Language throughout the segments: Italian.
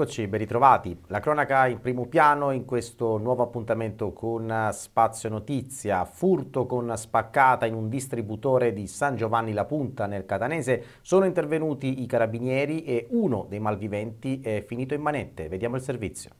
Eccoci, ben ritrovati. La cronaca in primo piano in questo nuovo appuntamento con Spazio Notizia. Furto con spaccata in un distributore di San Giovanni La Punta nel Catanese. Sono intervenuti i carabinieri e uno dei malviventi è finito in manette. Vediamo il servizio.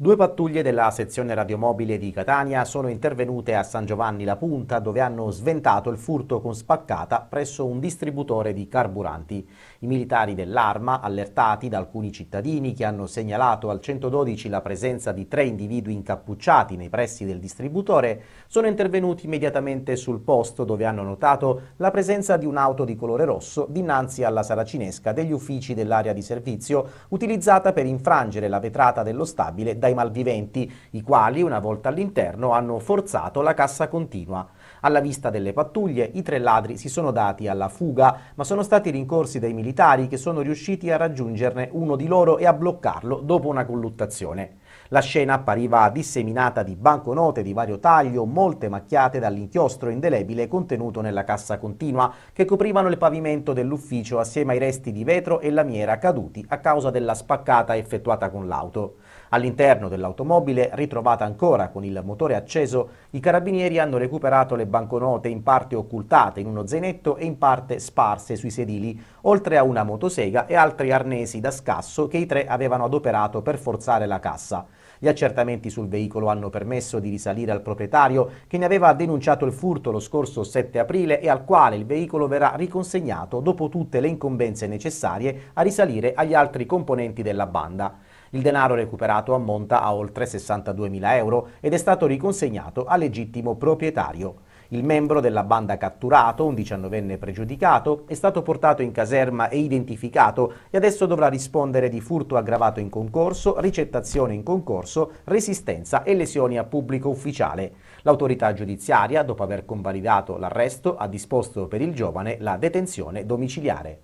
Due pattuglie della sezione radiomobile di Catania sono intervenute a San Giovanni La Punta dove hanno sventato il furto con spaccata presso un distributore di carburanti. I militari dell'arma, allertati da alcuni cittadini che hanno segnalato al 112 la presenza di tre individui incappucciati nei pressi del distributore, sono intervenuti immediatamente sul posto dove hanno notato la presenza di un'auto di colore rosso dinanzi alla saracinesca degli uffici dell'area di servizio utilizzata per infrangere la vetrata dello stabile da dai malviventi, i quali, una volta all'interno, hanno forzato la cassa continua. Alla vista delle pattuglie, i tre ladri si sono dati alla fuga, ma sono stati rincorsi dai militari che sono riusciti a raggiungerne uno di loro e a bloccarlo dopo una colluttazione. La scena appariva disseminata di banconote di vario taglio, molte macchiate dall'inchiostro indelebile contenuto nella cassa continua, che coprivano il pavimento dell'ufficio assieme ai resti di vetro e lamiera caduti a causa della spaccata effettuata con l'auto. All'interno dell'automobile, ritrovata ancora con il motore acceso, i carabinieri hanno recuperato le banconote in parte occultate in uno zainetto e in parte sparse sui sedili, oltre a una motosega e altri arnesi da scasso che i tre avevano adoperato per forzare la cassa. Gli accertamenti sul veicolo hanno permesso di risalire al proprietario che ne aveva denunciato il furto lo scorso 7 aprile e al quale il veicolo verrà riconsegnato dopo tutte le incombenze necessarie a risalire agli altri componenti della banda. Il denaro recuperato ammonta a oltre 62.000 euro ed è stato riconsegnato al legittimo proprietario. Il membro della banda catturato, un diciannovenne pregiudicato, è stato portato in caserma e identificato e adesso dovrà rispondere di furto aggravato in concorso, ricettazione in concorso, resistenza e lesioni a pubblico ufficiale. L'autorità giudiziaria, dopo aver convalidato l'arresto, ha disposto per il giovane la detenzione domiciliare.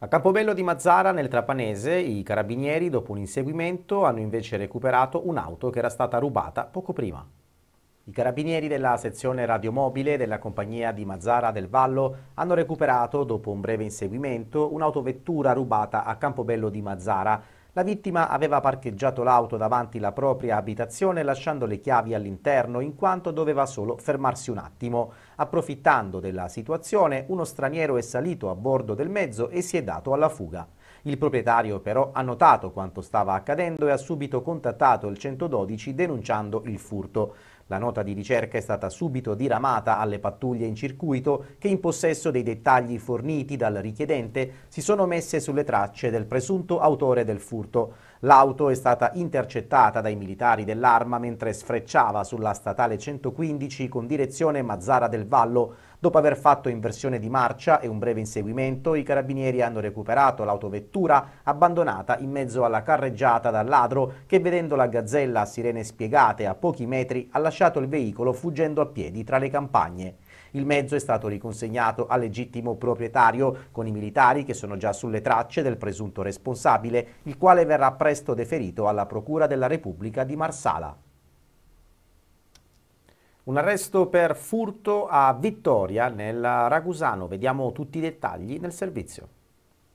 A Capobello di Mazzara, nel Trapanese, i carabinieri, dopo un inseguimento, hanno invece recuperato un'auto che era stata rubata poco prima. I carabinieri della sezione radiomobile della compagnia di Mazzara del Vallo hanno recuperato, dopo un breve inseguimento, un'autovettura rubata a Campobello di Mazzara. La vittima aveva parcheggiato l'auto davanti la propria abitazione lasciando le chiavi all'interno in quanto doveva solo fermarsi un attimo. Approfittando della situazione, uno straniero è salito a bordo del mezzo e si è dato alla fuga. Il proprietario però ha notato quanto stava accadendo e ha subito contattato il 112 denunciando il furto. La nota di ricerca è stata subito diramata alle pattuglie in circuito che in possesso dei dettagli forniti dal richiedente si sono messe sulle tracce del presunto autore del furto. L'auto è stata intercettata dai militari dell'arma mentre sfrecciava sulla statale 115 con direzione Mazzara del Vallo. Dopo aver fatto inversione di marcia e un breve inseguimento, i carabinieri hanno recuperato l'autovettura abbandonata in mezzo alla carreggiata dal ladro che vedendo la gazzella a sirene spiegate a pochi metri ha lasciato il veicolo fuggendo a piedi tra le campagne. Il mezzo è stato riconsegnato al legittimo proprietario con i militari che sono già sulle tracce del presunto responsabile, il quale verrà presto deferito alla Procura della Repubblica di Marsala. Un arresto per furto a Vittoria nella Ragusano. Vediamo tutti i dettagli nel servizio.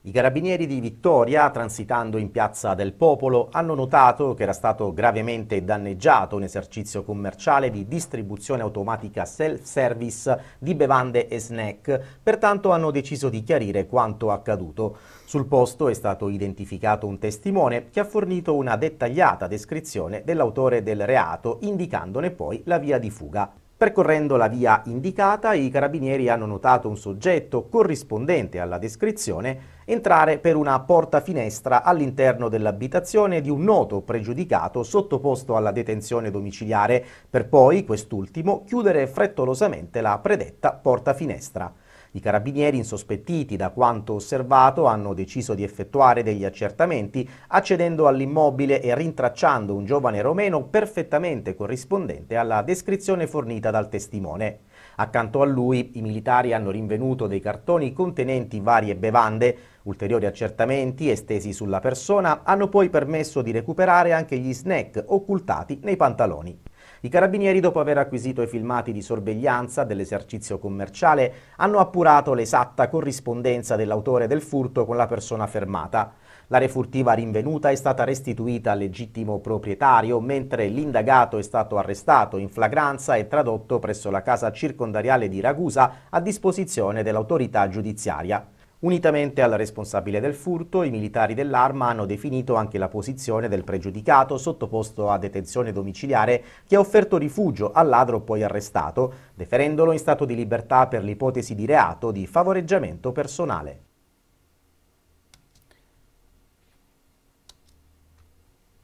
I carabinieri di Vittoria, transitando in Piazza del Popolo, hanno notato che era stato gravemente danneggiato un esercizio commerciale di distribuzione automatica self-service di bevande e snack, pertanto hanno deciso di chiarire quanto accaduto. Sul posto è stato identificato un testimone che ha fornito una dettagliata descrizione dell'autore del reato, indicandone poi la via di fuga. Percorrendo la via indicata, i carabinieri hanno notato un soggetto corrispondente alla descrizione entrare per una porta finestra all'interno dell'abitazione di un noto pregiudicato sottoposto alla detenzione domiciliare, per poi quest'ultimo chiudere frettolosamente la predetta porta finestra. I carabinieri, insospettiti da quanto osservato, hanno deciso di effettuare degli accertamenti accedendo all'immobile e rintracciando un giovane romeno perfettamente corrispondente alla descrizione fornita dal testimone. Accanto a lui i militari hanno rinvenuto dei cartoni contenenti varie bevande. Ulteriori accertamenti estesi sulla persona hanno poi permesso di recuperare anche gli snack occultati nei pantaloni. I carabinieri, dopo aver acquisito i filmati di sorveglianza dell'esercizio commerciale, hanno appurato l'esatta corrispondenza dell'autore del furto con la persona fermata. L'area furtiva rinvenuta è stata restituita al legittimo proprietario, mentre l'indagato è stato arrestato in flagranza e tradotto presso la casa circondariale di Ragusa a disposizione dell'autorità giudiziaria. Unitamente al responsabile del furto, i militari dell'arma hanno definito anche la posizione del pregiudicato sottoposto a detenzione domiciliare che ha offerto rifugio al ladro poi arrestato, deferendolo in stato di libertà per l'ipotesi di reato di favoreggiamento personale.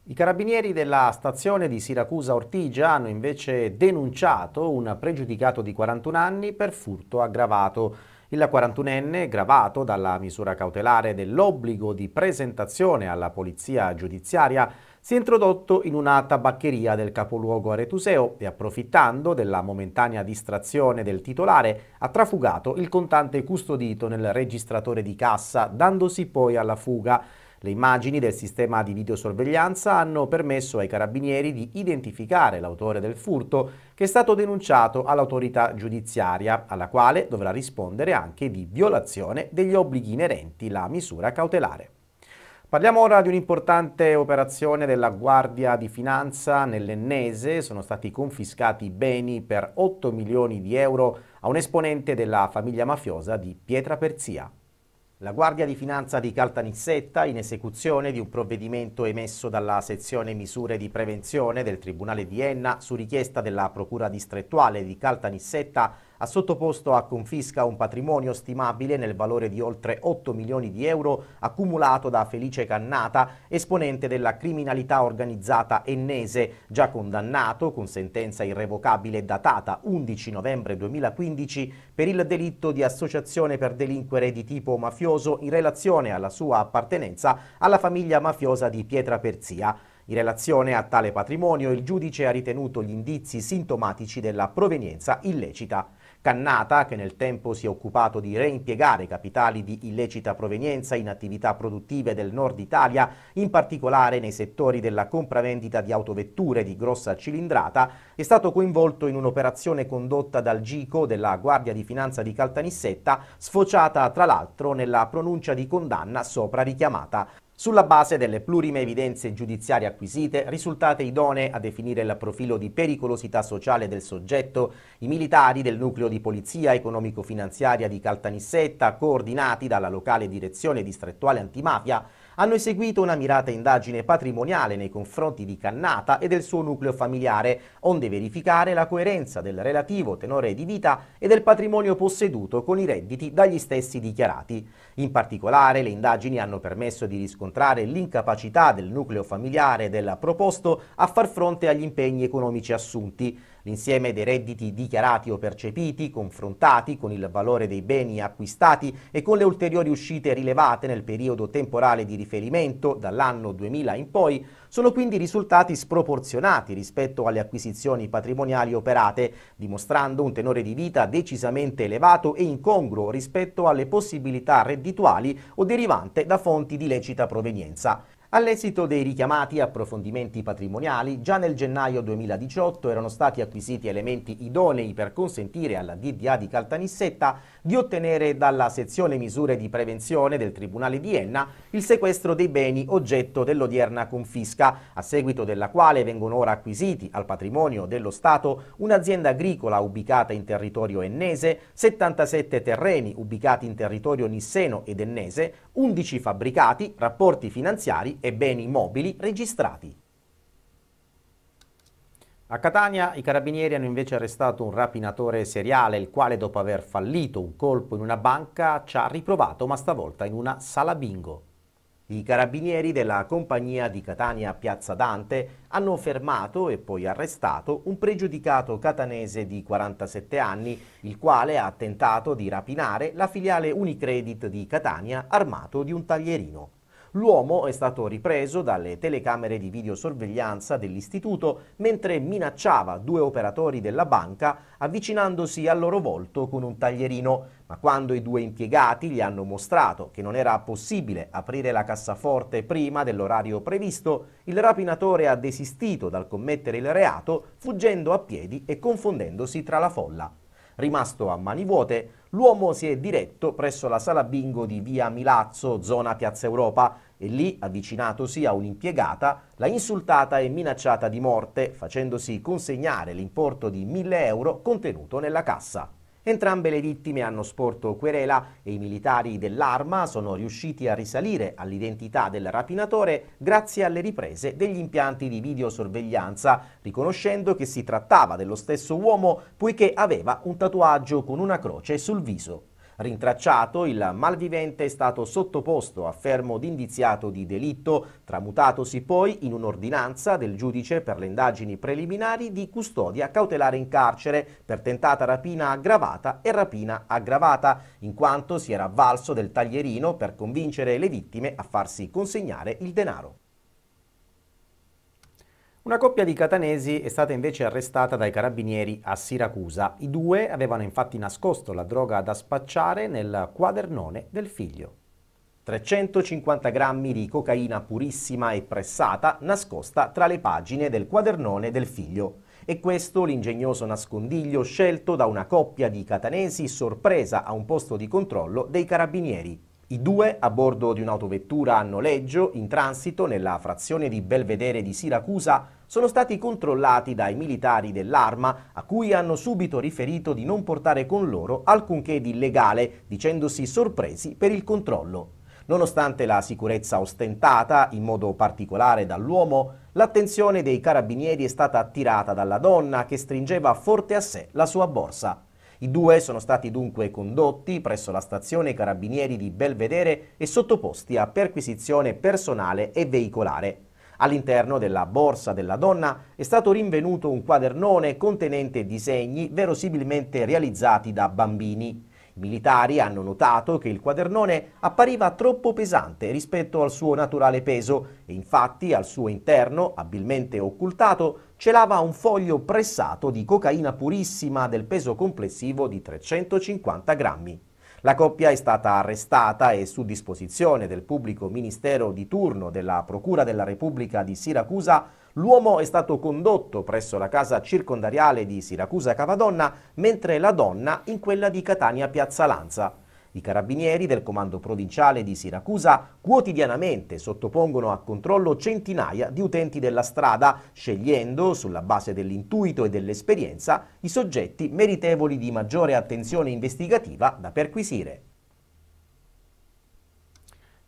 I carabinieri della stazione di Siracusa Ortigia hanno invece denunciato un pregiudicato di 41 anni per furto aggravato. Il 41enne, gravato dalla misura cautelare dell'obbligo di presentazione alla polizia giudiziaria, si è introdotto in una tabaccheria del capoluogo aretuseo e approfittando della momentanea distrazione del titolare ha trafugato il contante custodito nel registratore di cassa dandosi poi alla fuga. Le immagini del sistema di videosorveglianza hanno permesso ai carabinieri di identificare l'autore del furto che è stato denunciato all'autorità giudiziaria, alla quale dovrà rispondere anche di violazione degli obblighi inerenti la misura cautelare. Parliamo ora di un'importante operazione della Guardia di Finanza nell'Ennese. Sono stati confiscati beni per 8 milioni di euro a un esponente della famiglia mafiosa di Pietra Perzia. La Guardia di Finanza di Caltanissetta, in esecuzione di un provvedimento emesso dalla sezione misure di prevenzione del Tribunale di Enna su richiesta della Procura distrettuale di Caltanissetta, ha sottoposto a confisca un patrimonio stimabile nel valore di oltre 8 milioni di euro accumulato da Felice Cannata, esponente della criminalità organizzata ennese, già condannato con sentenza irrevocabile datata 11 novembre 2015 per il delitto di associazione per delinquere di tipo mafioso in relazione alla sua appartenenza alla famiglia mafiosa di Pietra Perzia. In relazione a tale patrimonio il giudice ha ritenuto gli indizi sintomatici della provenienza illecita. Cannata, che nel tempo si è occupato di reimpiegare capitali di illecita provenienza in attività produttive del nord Italia, in particolare nei settori della compravendita di autovetture di grossa cilindrata, è stato coinvolto in un'operazione condotta dal GICO della Guardia di Finanza di Caltanissetta, sfociata tra l'altro nella pronuncia di condanna sopra richiamata. Sulla base delle plurime evidenze giudiziarie acquisite, risultate idonee a definire il profilo di pericolosità sociale del soggetto, i militari del nucleo di polizia economico-finanziaria di Caltanissetta, coordinati dalla locale direzione distrettuale antimafia, hanno eseguito una mirata indagine patrimoniale nei confronti di Cannata e del suo nucleo familiare, onde verificare la coerenza del relativo tenore di vita e del patrimonio posseduto con i redditi dagli stessi dichiarati. In particolare, le indagini hanno permesso di riscontrare riscontrare l'incapacità del nucleo familiare della proposto a far fronte agli impegni economici assunti. L'insieme dei redditi dichiarati o percepiti, confrontati con il valore dei beni acquistati e con le ulteriori uscite rilevate nel periodo temporale di riferimento dall'anno 2000 in poi, sono quindi risultati sproporzionati rispetto alle acquisizioni patrimoniali operate, dimostrando un tenore di vita decisamente elevato e incongruo rispetto alle possibilità reddituali o derivante da fonti di lecita provenienza. All'esito dei richiamati approfondimenti patrimoniali, già nel gennaio 2018 erano stati acquisiti elementi idonei per consentire alla DDA di Caltanissetta di ottenere dalla sezione misure di prevenzione del Tribunale di Enna il sequestro dei beni oggetto dell'odierna confisca, a seguito della quale vengono ora acquisiti al patrimonio dello Stato un'azienda agricola ubicata in territorio ennese, 77 terreni ubicati in territorio nisseno ed ennese, 11 fabbricati, rapporti finanziari e beni mobili registrati. A Catania i carabinieri hanno invece arrestato un rapinatore seriale, il quale dopo aver fallito un colpo in una banca ci ha riprovato, ma stavolta in una sala bingo. I carabinieri della compagnia di Catania Piazza Dante hanno fermato e poi arrestato un pregiudicato catanese di 47 anni, il quale ha tentato di rapinare la filiale Unicredit di Catania armato di un taglierino. L'uomo è stato ripreso dalle telecamere di videosorveglianza dell'istituto mentre minacciava due operatori della banca avvicinandosi al loro volto con un taglierino, ma quando i due impiegati gli hanno mostrato che non era possibile aprire la cassaforte prima dell'orario previsto, il rapinatore ha desistito dal commettere il reato fuggendo a piedi e confondendosi tra la folla. Rimasto a mani vuote, l'uomo si è diretto presso la sala bingo di via Milazzo, zona Piazza Europa, e lì, avvicinatosi a un'impiegata, l'ha insultata e minacciata di morte, facendosi consegnare l'importo di 1000 euro contenuto nella cassa. Entrambe le vittime hanno sporto querela e i militari dell'arma sono riusciti a risalire all'identità del rapinatore grazie alle riprese degli impianti di videosorveglianza, riconoscendo che si trattava dello stesso uomo poiché aveva un tatuaggio con una croce sul viso. Rintracciato, il malvivente è stato sottoposto a fermo d'indiziato di delitto, tramutatosi poi in un'ordinanza del giudice per le indagini preliminari di custodia cautelare in carcere per tentata rapina aggravata e rapina aggravata, in quanto si era avvalso del taglierino per convincere le vittime a farsi consegnare il denaro. Una coppia di catanesi è stata invece arrestata dai carabinieri a Siracusa. I due avevano infatti nascosto la droga da spacciare nel quadernone del figlio. 350 grammi di cocaina purissima e pressata nascosta tra le pagine del quadernone del figlio. E questo l'ingegnoso nascondiglio scelto da una coppia di catanesi sorpresa a un posto di controllo dei carabinieri. I due, a bordo di un'autovettura a noleggio, in transito nella frazione di Belvedere di Siracusa, sono stati controllati dai militari dell'arma, a cui hanno subito riferito di non portare con loro alcunché di illegale, dicendosi sorpresi per il controllo. Nonostante la sicurezza ostentata, in modo particolare dall'uomo, l'attenzione dei carabinieri è stata attirata dalla donna che stringeva forte a sé la sua borsa. I due sono stati dunque condotti presso la stazione Carabinieri di Belvedere e sottoposti a perquisizione personale e veicolare. All'interno della borsa della donna è stato rinvenuto un quadernone contenente disegni verosimilmente realizzati da bambini. Militari hanno notato che il quadernone appariva troppo pesante rispetto al suo naturale peso e infatti al suo interno, abilmente occultato, celava un foglio pressato di cocaina purissima del peso complessivo di 350 grammi. La coppia è stata arrestata e su disposizione del pubblico ministero di turno della Procura della Repubblica di Siracusa L'uomo è stato condotto presso la casa circondariale di Siracusa Cavadonna, mentre la donna in quella di Catania Piazza Lanza. I carabinieri del comando provinciale di Siracusa quotidianamente sottopongono a controllo centinaia di utenti della strada, scegliendo, sulla base dell'intuito e dell'esperienza, i soggetti meritevoli di maggiore attenzione investigativa da perquisire.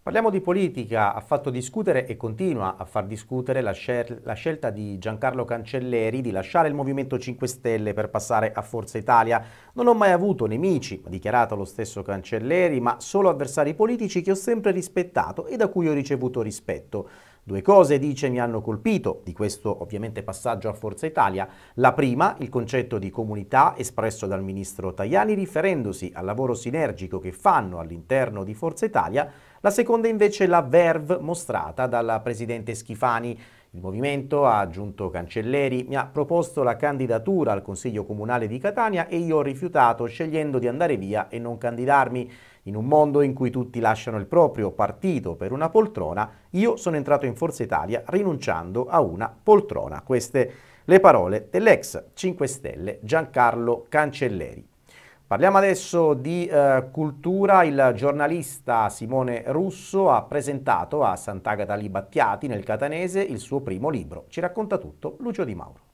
Parliamo di politica, ha fatto discutere e continua a far discutere la, scel la, scelta di Giancarlo Cancelleri di lasciare il Movimento 5 Stelle per passare a Forza Italia. Non ho mai avuto nemici, ha dichiarato lo stesso Cancelleri, ma solo avversari politici che ho sempre rispettato e da cui ho ricevuto rispetto. Due cose, dice, mi hanno colpito di questo ovviamente passaggio a Forza Italia. La prima, il concetto di comunità espresso dal ministro Tajani riferendosi al lavoro sinergico che fanno all'interno di Forza Italia. La seconda invece la verve mostrata dalla presidente Schifani. Il movimento, ha aggiunto Cancelleri, mi ha proposto la candidatura al Consiglio Comunale di Catania e io ho rifiutato scegliendo di andare via e non candidarmi. In un mondo in cui tutti lasciano il proprio partito per una poltrona, io sono entrato in Forza Italia rinunciando a una poltrona. Queste le parole dell'ex 5 Stelle Giancarlo Cancelleri. Parliamo adesso di eh, cultura. Il giornalista Simone Russo ha presentato a Sant'Agata Libattiati nel Catanese il suo primo libro. Ci racconta tutto Lucio Di Mauro.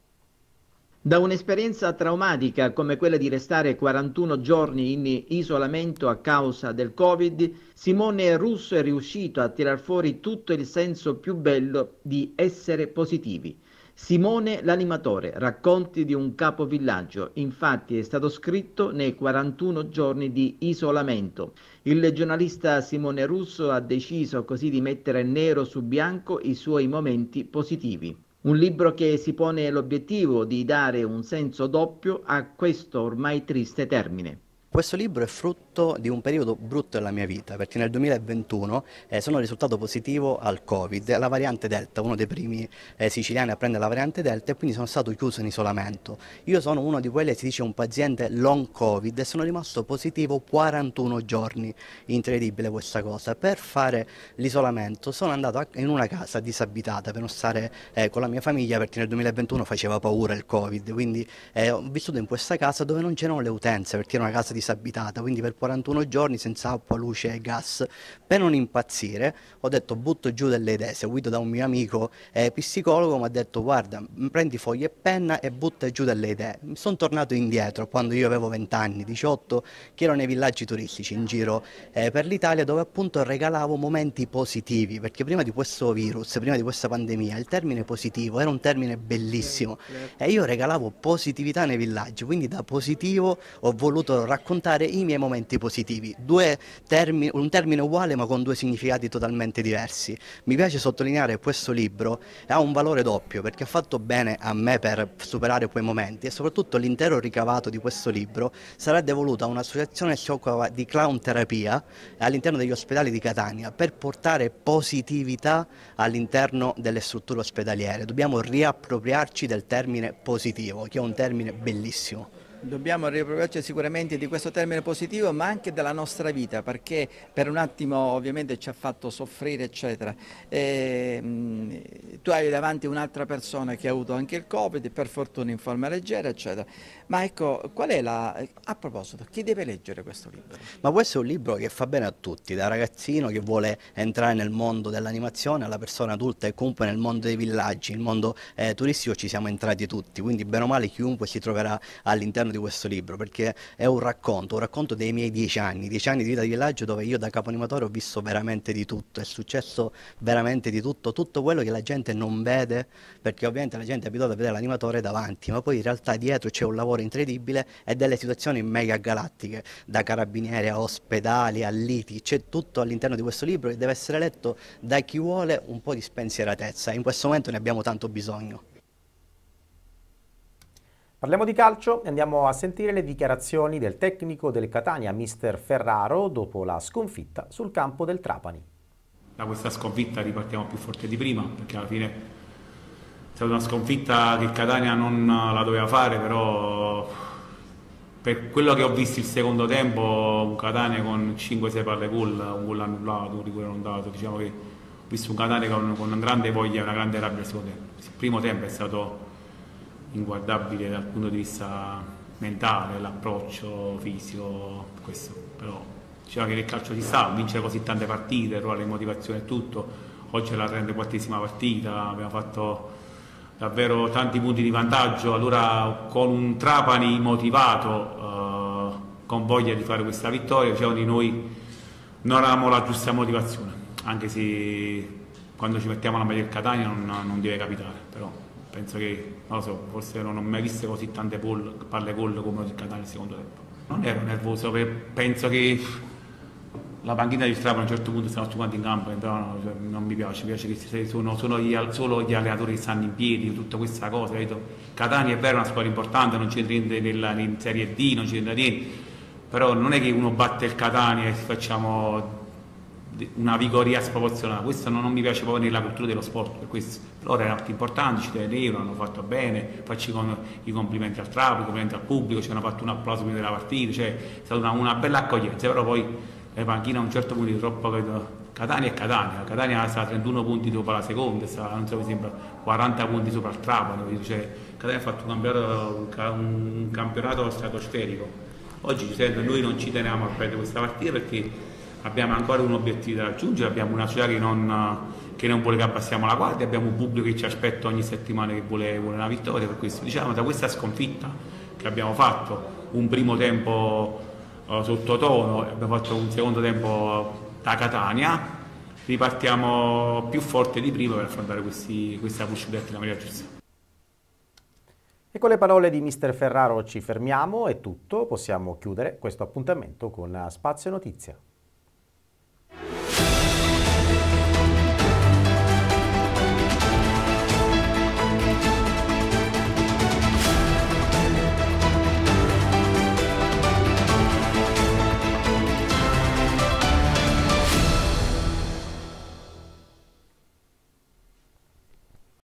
Da un'esperienza traumatica come quella di restare 41 giorni in isolamento a causa del Covid, Simone Russo è riuscito a tirar fuori tutto il senso più bello di essere positivi. Simone l'animatore, racconti di un capovillaggio, infatti è stato scritto nei 41 giorni di isolamento. Il giornalista Simone Russo ha deciso così di mettere nero su bianco i suoi momenti positivi. Un libro che si pone l'obiettivo di dare un senso doppio a questo ormai triste termine. Questo libro è frutto frutto di un periodo brutto della mia vita, perché nel 2021 eh, sono risultato positivo al Covid, alla variante Delta, uno dei primi eh, siciliani a prendere la variante Delta e quindi sono stato chiuso in isolamento. Io sono uno di quelli che si dice un paziente long Covid e sono rimasto positivo 41 giorni, incredibile questa cosa. Per fare l'isolamento sono andato in una casa disabitata per non stare eh, con la mia famiglia perché nel 2021 faceva paura il Covid, quindi eh, ho vissuto in questa casa dove non c'erano le utenze perché era una casa disabitata, quindi per 41 giorni senza acqua, luce e gas. Per non impazzire ho detto butto giù delle idee, seguito da un mio amico eh, psicologo mi ha detto guarda prendi foglie e penna e butta giù delle idee. Sono tornato indietro quando io avevo 20 anni, 18, che ero nei villaggi turistici in giro eh, per l'Italia dove appunto regalavo momenti positivi, perché prima di questo virus, prima di questa pandemia, il termine positivo era un termine bellissimo e io regalavo positività nei villaggi, quindi da positivo ho voluto raccontare i miei momenti significati positivi, termi, un termine uguale ma con due significati totalmente diversi. Mi piace sottolineare che questo libro ha un valore doppio perché ha fatto bene a me per superare quei momenti e soprattutto l'intero ricavato di questo libro sarà devoluto a un'associazione che si occupa di clown terapia all'interno degli ospedali di Catania per portare positività all'interno delle strutture ospedaliere. Dobbiamo riappropriarci del termine positivo, che è un termine bellissimo. Dobbiamo riappropriarci sicuramente di questo termine positivo ma anche della nostra vita perché per un attimo ovviamente ci ha fatto soffrire eccetera. E, ehm, tu hai davanti un'altra persona che ha avuto anche il Covid, per fortuna in forma leggera eccetera. Ma ecco, qual è la... a proposito, chi deve leggere questo libro? Ma questo è un libro che fa bene a tutti, da ragazzino che vuole entrare nel mondo dell'animazione alla persona adulta e comunque nel mondo dei villaggi, il mondo eh, turistico ci siamo entrati tutti, quindi bene o male chiunque si troverà all'interno di questo libro perché è un racconto, un racconto dei miei dieci anni, dieci anni di vita di villaggio dove io da capo animatore ho visto veramente di tutto, è successo veramente di tutto, tutto quello che la gente non vede perché ovviamente la gente è abituata a vedere l'animatore davanti, ma poi in realtà dietro c'è un lavoro incredibile e delle situazioni mega galattiche, da carabinieri a ospedali a liti, c'è tutto all'interno di questo libro che deve essere letto da chi vuole un po' di spensieratezza e in questo momento ne abbiamo tanto bisogno. Parliamo di calcio e andiamo a sentire le dichiarazioni del tecnico del Catania, mister Ferraro, dopo la sconfitta sul campo del Trapani. Da questa sconfitta ripartiamo più forte di prima, perché alla fine è stata una sconfitta che Catania non la doveva fare, però per quello che ho visto il secondo tempo, un Catania con 5-6 palle gol, un gol annullato, un rigore non dato, diciamo che ho visto un Catania con, con grande voglia, una grande rabbia al secondo tempo. Il primo tempo è stato inguardabile dal punto di vista mentale, l'approccio fisico, questo però diceva che nel calcio ci sta, vincere così tante partite, trovare di motivazione e tutto, oggi è la 34esima partita, abbiamo fatto davvero tanti punti di vantaggio, allora con un Trapani motivato, eh, con voglia di fare questa vittoria, diciamo di noi non avevamo la giusta motivazione, anche se quando ci mettiamo la maglia del Catania non, non deve capitare però penso che, non lo so, forse non ho mai visto così tante pol, palle gol come il Catania nel secondo tempo. Non ero nervoso, penso che la panchina di Strava a un certo punto stanno tutti quanti in campo, però no, cioè, non mi piace, mi piace che sono, sono gli, solo gli allenatori che stanno in piedi, tutta questa cosa, capito? Catania è vero, è una squadra importante, non c'entra niente nella, in Serie D, non c'entra niente, però non è che uno batte il Catania e facciamo una vigoria sproporzionata. Questo non, non, mi piace proprio nella cultura dello sport, per questo. Loro erano tutti importanti, ci tenevano, hanno fatto bene, facci con, i complimenti al trappo, i complimenti al pubblico, ci hanno fatto un applauso prima della partita, cioè è stata una, una bella accoglienza, però poi le eh, panchine a un certo punto troppo Catania è Catania, Catania sta a 31 punti dopo la seconda, sta, so, mi sembra 40 punti sopra il Trapano, cioè, Catania ha fatto un campionato, un campionato stratosferico. Oggi certo, noi non ci teniamo a perdere questa partita perché abbiamo ancora un obiettivo da raggiungere, abbiamo una società che non, che non vuole che abbassiamo la guardia, abbiamo un pubblico che ci aspetta ogni settimana che vuole, vuole una vittoria, per questo diciamo da questa sconfitta che abbiamo fatto, un primo tempo uh, sottotono, abbiamo fatto un secondo tempo da Catania, ripartiamo più forte di prima per affrontare questi, questa uscita della Maria Giuseppe. E con le parole di mister Ferraro ci fermiamo, è tutto, possiamo chiudere questo appuntamento con Spazio Notizia.